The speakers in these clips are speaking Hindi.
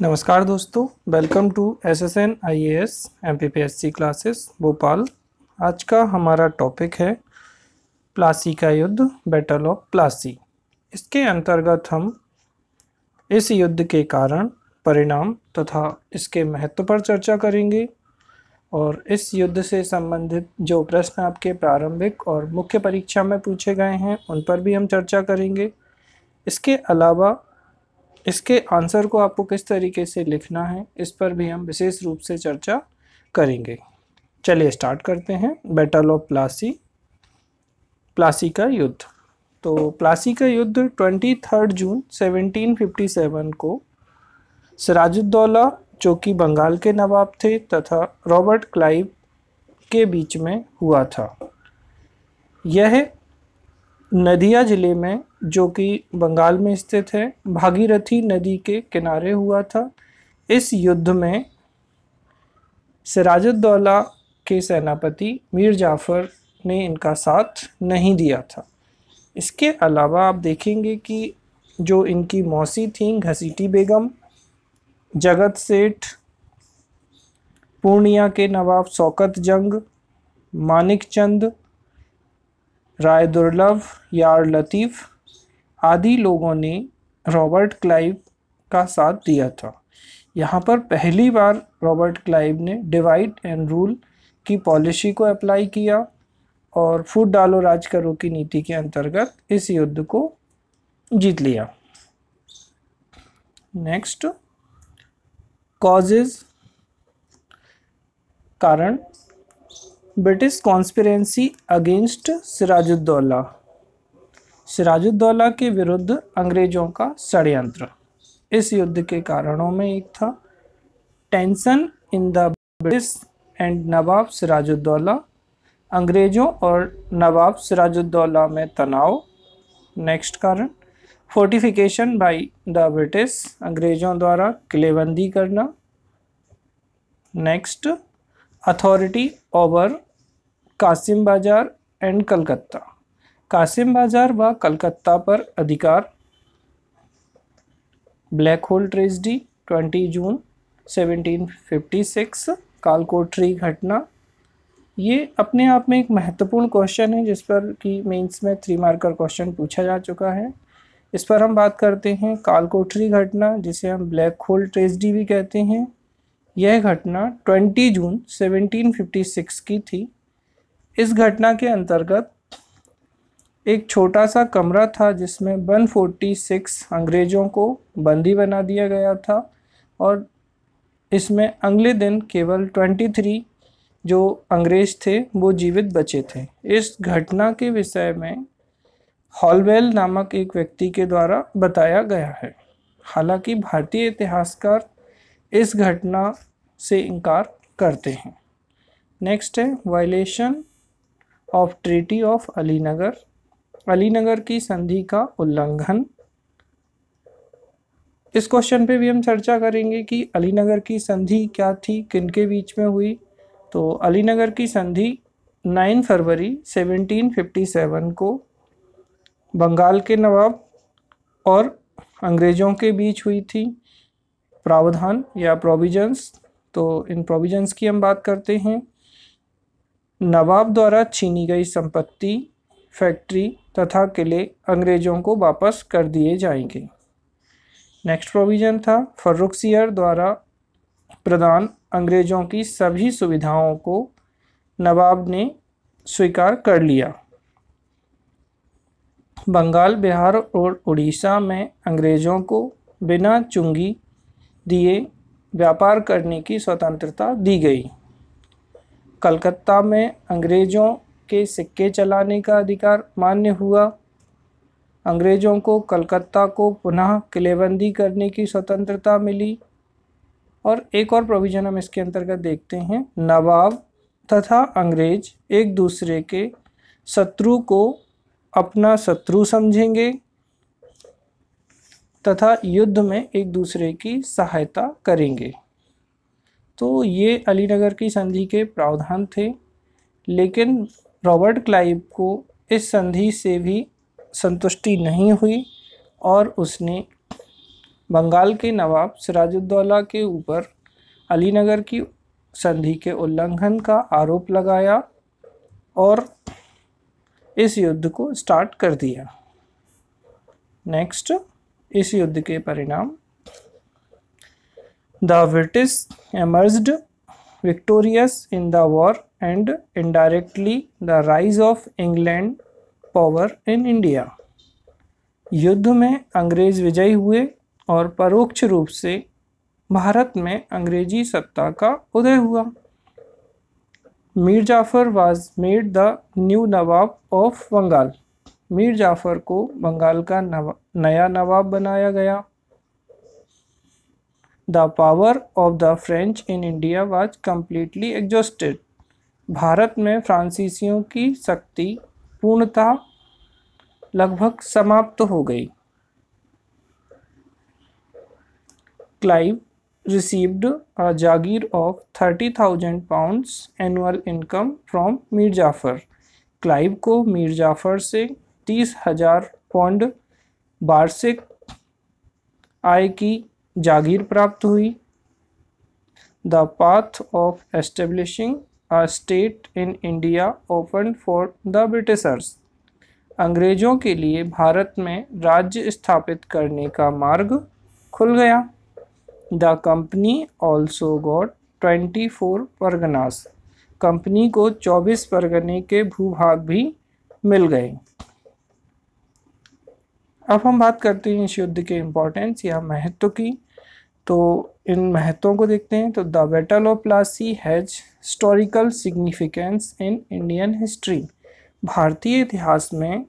नमस्कार दोस्तों welcome to S S N I A S M P P S C classes Bhopal आज का हमारा टॉपिक है प्लासी का युद्ध बैटल ऑफ प्लासी इसके अंतर्गत हम इस युद्ध के कारण परिणाम तथा इसके महत्व पर चर्चा करेंगे और इस युद्ध से संबंधित जो प्रश्न आपके प्रारंभिक और मुख्य परीक्षा में पूछे गए हैं उन पर भी हम चर्चा करेंगे इसके अलावा इसके आंसर को आपको किस तरीके से लिखना है इस पर भी हम विशेष रूप से चर्चा करेंगे चलिए स्टार्ट करते हैं बैटल ऑफ प्लासी प्लासी का युद्ध तो प्लासी का युद्ध 23 जून 1757 को सराजुद्दौला जो कि बंगाल के नवाब थे तथा रॉबर्ट क्लाइव के बीच में हुआ था यह नदिया ज़िले में जो कि बंगाल में स्थित है भागीरथी नदी के किनारे हुआ था इस युद्ध में सिराजुद्दौला के सेनापति मीर जाफ़र ने इनका साथ नहीं दिया था इसके अलावा आप देखेंगे कि जो इनकी मौसी थीं घसीटी बेगम जगत सेठ पूर्णिया के नवाब शौकत जंग मानिक चंद राय दुर्लभ यार लतीफ़ आदि लोगों ने रॉबर्ट क्लाइव का साथ दिया था यहाँ पर पहली बार रॉबर्ट क्लाइव ने डिवाइड एंड रूल की पॉलिसी को अप्लाई किया और फूड डालो राज करो की नीति के अंतर्गत इस युद्ध को जीत लिया नेक्स्ट कॉजेज कारण British conspiracy against Sirajuddaulah Sirajuddaulah के विरुद्ध अंग्रेज़ों का षडयंत्र इस युद्ध के कारणों में एक था tension in the British and nawab Sirajuddaulah अंग्रेज़ों और नवाब सिराजुद्दौला में तनाव नेक्स्ट कारण फोर्टिफिकेशन बाई द ब्रिटिश अंग्रेज़ों द्वारा किलेबंदी करना नेक्स्ट अथॉरिटी ओवर कासिम बाजार एंड कलकत्ता कासिम बाजार व कलकत्ता पर अधिकार ब्लैक होल ट्रेजडी 20 जून 1756 कालकोटरी घटना ये अपने आप में एक महत्वपूर्ण क्वेश्चन है जिस पर कि मेंस में थ्री मार्कर क्वेश्चन पूछा जा चुका है इस पर हम बात करते हैं कालकोटरी घटना जिसे हम ब्लैक होल ट्रेजडी भी कहते हैं यह घटना 20 जून 1756 की थी इस घटना के अंतर्गत एक छोटा सा कमरा था जिसमें 146 अंग्रेज़ों को बंदी बना दिया गया था और इसमें अगले दिन केवल 23 जो अंग्रेज़ थे वो जीवित बचे थे इस घटना के विषय में हॉलवेल नामक एक व्यक्ति के द्वारा बताया गया है हालांकि भारतीय इतिहासकार इस घटना से इनकार करते हैं नेक्स्ट है violation of treaty of Alinagar Alinagar की संधि का उल्लंघन इस क्वेश्चन पे भी हम चर्चा करेंगे कि अलीनगर की संधि क्या थी किन के बीच में हुई तो अलीनगर की संधि 9 फरवरी 1757 को बंगाल के नवाब और अंग्रेज़ों के बीच हुई थी प्रावधान या प्रोविजंस तो इन प्रोविजंस की हम बात करते हैं नवाब द्वारा छीनी गई संपत्ति फैक्ट्री तथा किले अंग्रेज़ों को वापस कर दिए जाएंगे नेक्स्ट प्रोविज़न था फर्रुखसियर द्वारा प्रदान अंग्रेज़ों की सभी सुविधाओं को नवाब ने स्वीकार कर लिया बंगाल बिहार और उड़ीसा में अंग्रेज़ों को बिना चुंगी दिए व्यापार करने की स्वतंत्रता दी गई कलकत्ता में अंग्रेज़ों के सिक्के चलाने का अधिकार मान्य हुआ अंग्रेज़ों को कलकत्ता को पुनः किलेबंदी करने की स्वतंत्रता मिली और एक और प्रोविज़न हम इसके अंतर्गत देखते हैं नवाब तथा अंग्रेज एक दूसरे के शत्रु को अपना शत्रु समझेंगे तथा युद्ध में एक दूसरे की सहायता करेंगे तो ये अलीनगर की संधि के प्रावधान थे लेकिन रॉबर्ट क्लाइव को इस संधि से भी संतुष्टि नहीं हुई और उसने बंगाल के नवाब सिराजुद्दौला के ऊपर अलीनगर की संधि के उल्लंघन का आरोप लगाया और इस युद्ध को स्टार्ट कर दिया नेक्स्ट इस युद्ध के परिणाम the British emerged victorious in the war and indirectly the rise of England power in India. युद्ध में अंग्रेज विजयी हुए और परोक्ष रूप से भारत में अंग्रेजी सत्ता का उदय हुआ Mir Jafar was made the new nawab of Bengal Mir Jafar को बंगाल का नवा, नया नवाब बनाया गया the power of the French in India was completely exhausted भारत में फ्रांसीसियों की शक्ति पूर्णतः लगभग समाप्त हो गई Clive a jagir of thirty thousand pounds annual income from Mir Jafar Clive को मीर जाफ़र से तीस हजार पौंड वार्षिक आय की जागीर प्राप्त हुई the path of establishing a state in India open for the Britishers अंग्रेज़ों के लिए भारत में राज्य स्थापित करने का मार्ग खुल गया the company also got twenty four Parganas company को चौबीस परगने के भूभाग भी मिल गए अब हम बात करते हैं इस युद्ध के इम्पोर्टेंस या महत्व की तो इन महत्वों को देखते हैं तो the battle of Plassey has historical significance in Indian history भारतीय इतिहास में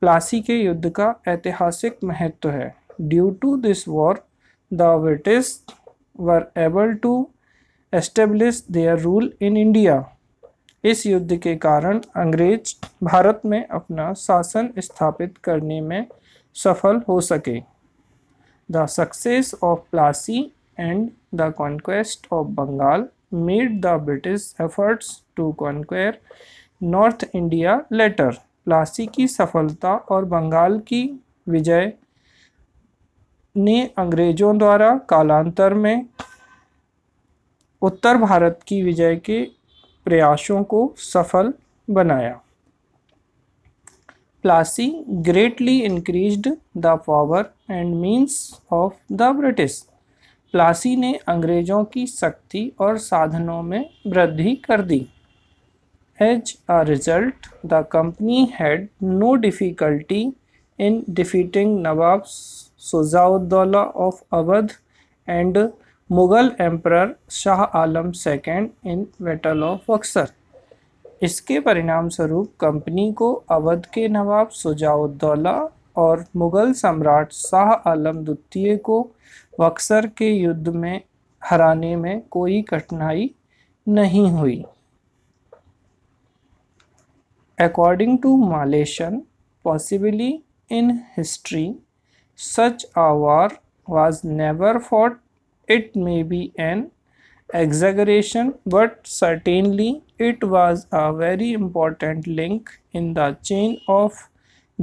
प्लासी के युद्ध का ऐतिहासिक महत्व है due to this war the British were able to establish their rule in India इस युद्ध के कारण अंग्रेज भारत में अपना शासन स्थापित करने में सफल हो सके The success of Plassey and the conquest of Bengal made the British efforts to conquer North India later. Plassey की सफलता और बंगाल की विजय ने अंग्रेजों द्वारा कालांतर में उत्तर भारत की विजय के प्रयासों को सफल बनाया Plassey greatly increase the power and means of the British Plassey ने अंग्रेजों की शक्ति और साधनों में वृद्धि कर दी as a result the company had no difficulty in defeating nawab Shujauddaulah of Awadh and Mughal emperor Shah Alam second in battle of Buxar इसके परिणाम स्वरूप कंपनी को अवध के नवाब सुजाउद्दौला और मुग़ल सम्राट शाह आलम द्वितीय को बक्सर के युद्ध में हराने में कोई कठिनाई नहीं हुई according to Malleson possibly in history such a war was was never it may be an exaggeration but certainly it was a very important link in the chain of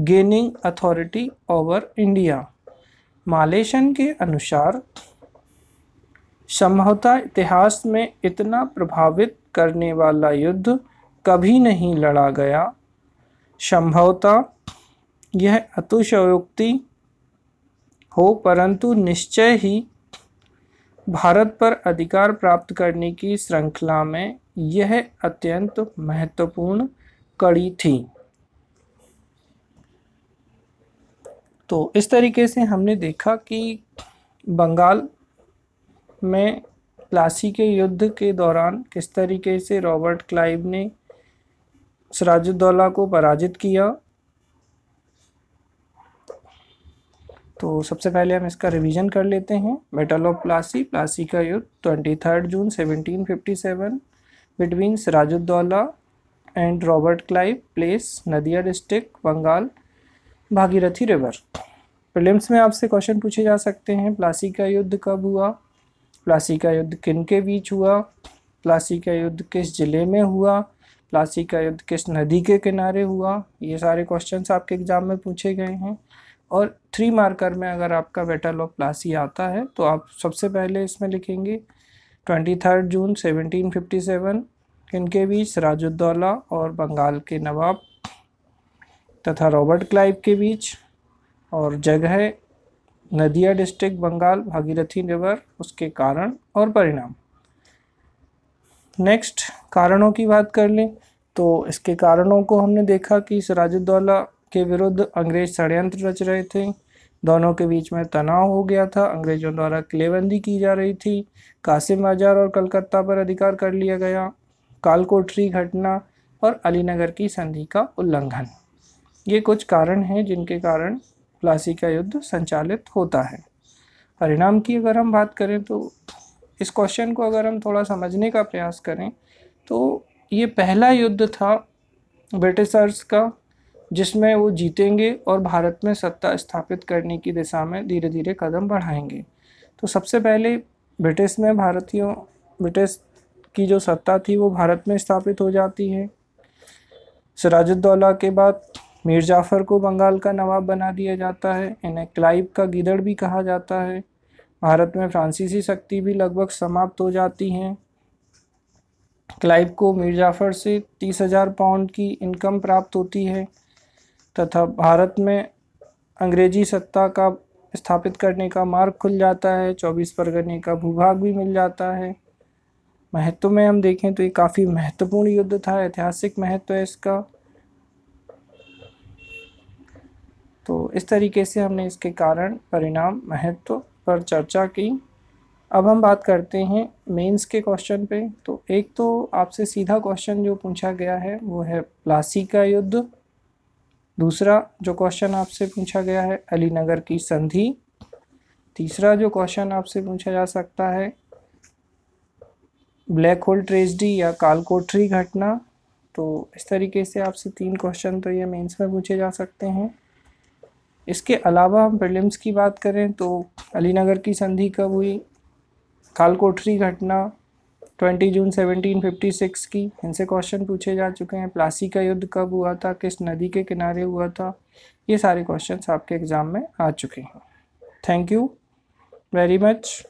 gaining authority over India. Malleson ke anusar संभवतः itihas mein itna prabhavit karne wala yuddh kabhi nahi lada gaya संभवतः यह अतुशयोक्ति हो परंतु निश्चय ही भारत पर अधिकार प्राप्त करने की श्रृंखला में यह अत्यंत महत्वपूर्ण कड़ी थी तो इस तरीके से हमने देखा कि बंगाल में प्लासी के युद्ध के दौरान किस तरीके से रॉबर्ट क्लाइव ने सराजुद्दौला को पराजित किया तो सबसे पहले हम इसका रिवीजन कर लेते हैं मेटल ऑफ प्लासी प्लासी का युद्ध twenty third June seventeen fifty seven between Sirajuddaula and Robert Clive place Nadia district Bengal Bhagirathi river prelims में आपसे क्वेश्चन पूछे जा सकते हैं प्लासी का युद्ध कब हुआ प्लासी का युद्ध किन के बीच हुआ प्लासी का युद्ध किस ज़िले में हुआ प्लासी का युद्ध किस नदी के किनारे हुआ ये सारे क्वेश्चंस आपके एग्ज़ाम में पूछे गए हैं और थ्री मार्कर में अगर आपका ऑफ प्लासी आता है तो आप सबसे पहले इसमें लिखेंगे twenty third June seventeen fifty seven इनके बीच सराजुद्दौला और बंगाल के नवाब तथा रॉबर्ट क्लाइव के बीच और जगह नदिया डिस्ट्रिक्ट बंगाल भागीरथी रिवर उसके कारण और परिणाम नेक्स्ट कारणों की बात कर लें तो इसके कारणों को हमने देखा कि सराजुद्दौला के विरुद्ध अंग्रेज षड्यंत्र रच रहे थे दोनों के बीच में तनाव हो गया था अंग्रेजों द्वारा किलेबंदी की जा रही थी कासिम बाजार और कलकत्ता पर अधिकार कर लिया गया कालकोठरी घटना और अलीनगर की संधि का उल्लंघन ये कुछ कारण हैं जिनके कारण प्लासी का युद्ध संचालित होता है परिणाम की अगर हम बात करें तो इस क्वेश्चन को अगर हम थोड़ा समझने का प्रयास करें तो ये पहला युद्ध था ब्रिटिशर्स का जिसमें वो जीतेंगे और भारत में सत्ता स्थापित करने की दिशा में धीरे धीरे कदम बढ़ाएंगे तो सबसे पहले ब्रिटिश में भारतीयों ब्रिटिश की जो सत्ता थी वो भारत में स्थापित हो जाती है सिराजुद्दौला के बाद मीर जाफ़र को बंगाल का नवाब बना दिया जाता है इन्हें क्लाइव का गिदड़ भी कहा जाता है भारत में फ्रांसीसी शक्ति भी लगभग समाप्त हो जाती हैं क्लाइव को मीर जाफ़र से तीस हज़ार पाउंड की इनकम प्राप्त होती है तथा भारत में अंग्रेजी सत्ता का स्थापित करने का मार्ग खुल जाता है चौबीस परगने का भूभाग भी मिल जाता है महत्व में हम देखें तो ये काफ़ी महत्वपूर्ण युद्ध था ऐतिहासिक महत्व है इसका तो इस तरीके से हमने इसके कारण परिणाम महत्व पर चर्चा की अब हम बात करते हैं मेंस के क्वेश्चन पे तो एक तो आपसे सीधा क्वेश्चन जो पूछा गया है वो है प्लासी का युद्ध दूसरा जो क्वेश्चन आपसे पूछा गया है अलीनगर की संधि तीसरा जो क्वेश्चन आपसे पूछा जा सकता है ब्लैक होल ट्रेजडी या कालकोठरी घटना तो इस तरीके से आपसे तीन क्वेश्चन तो ये मेंस में पूछे जा सकते हैं इसके अलावा हम प्रिलिम्स की बात करें तो अलीनगर की संधि कब हुई कालकोठरी घटना 20 जून 1756 की इनसे क्वेश्चन पूछे जा चुके हैं प्लासी का युद्ध कब हुआ था किस नदी के किनारे हुआ था ये सारे क्वेश्चन आपके एग्ज़ाम में आ चुके हैं थैंक यू वेरी मच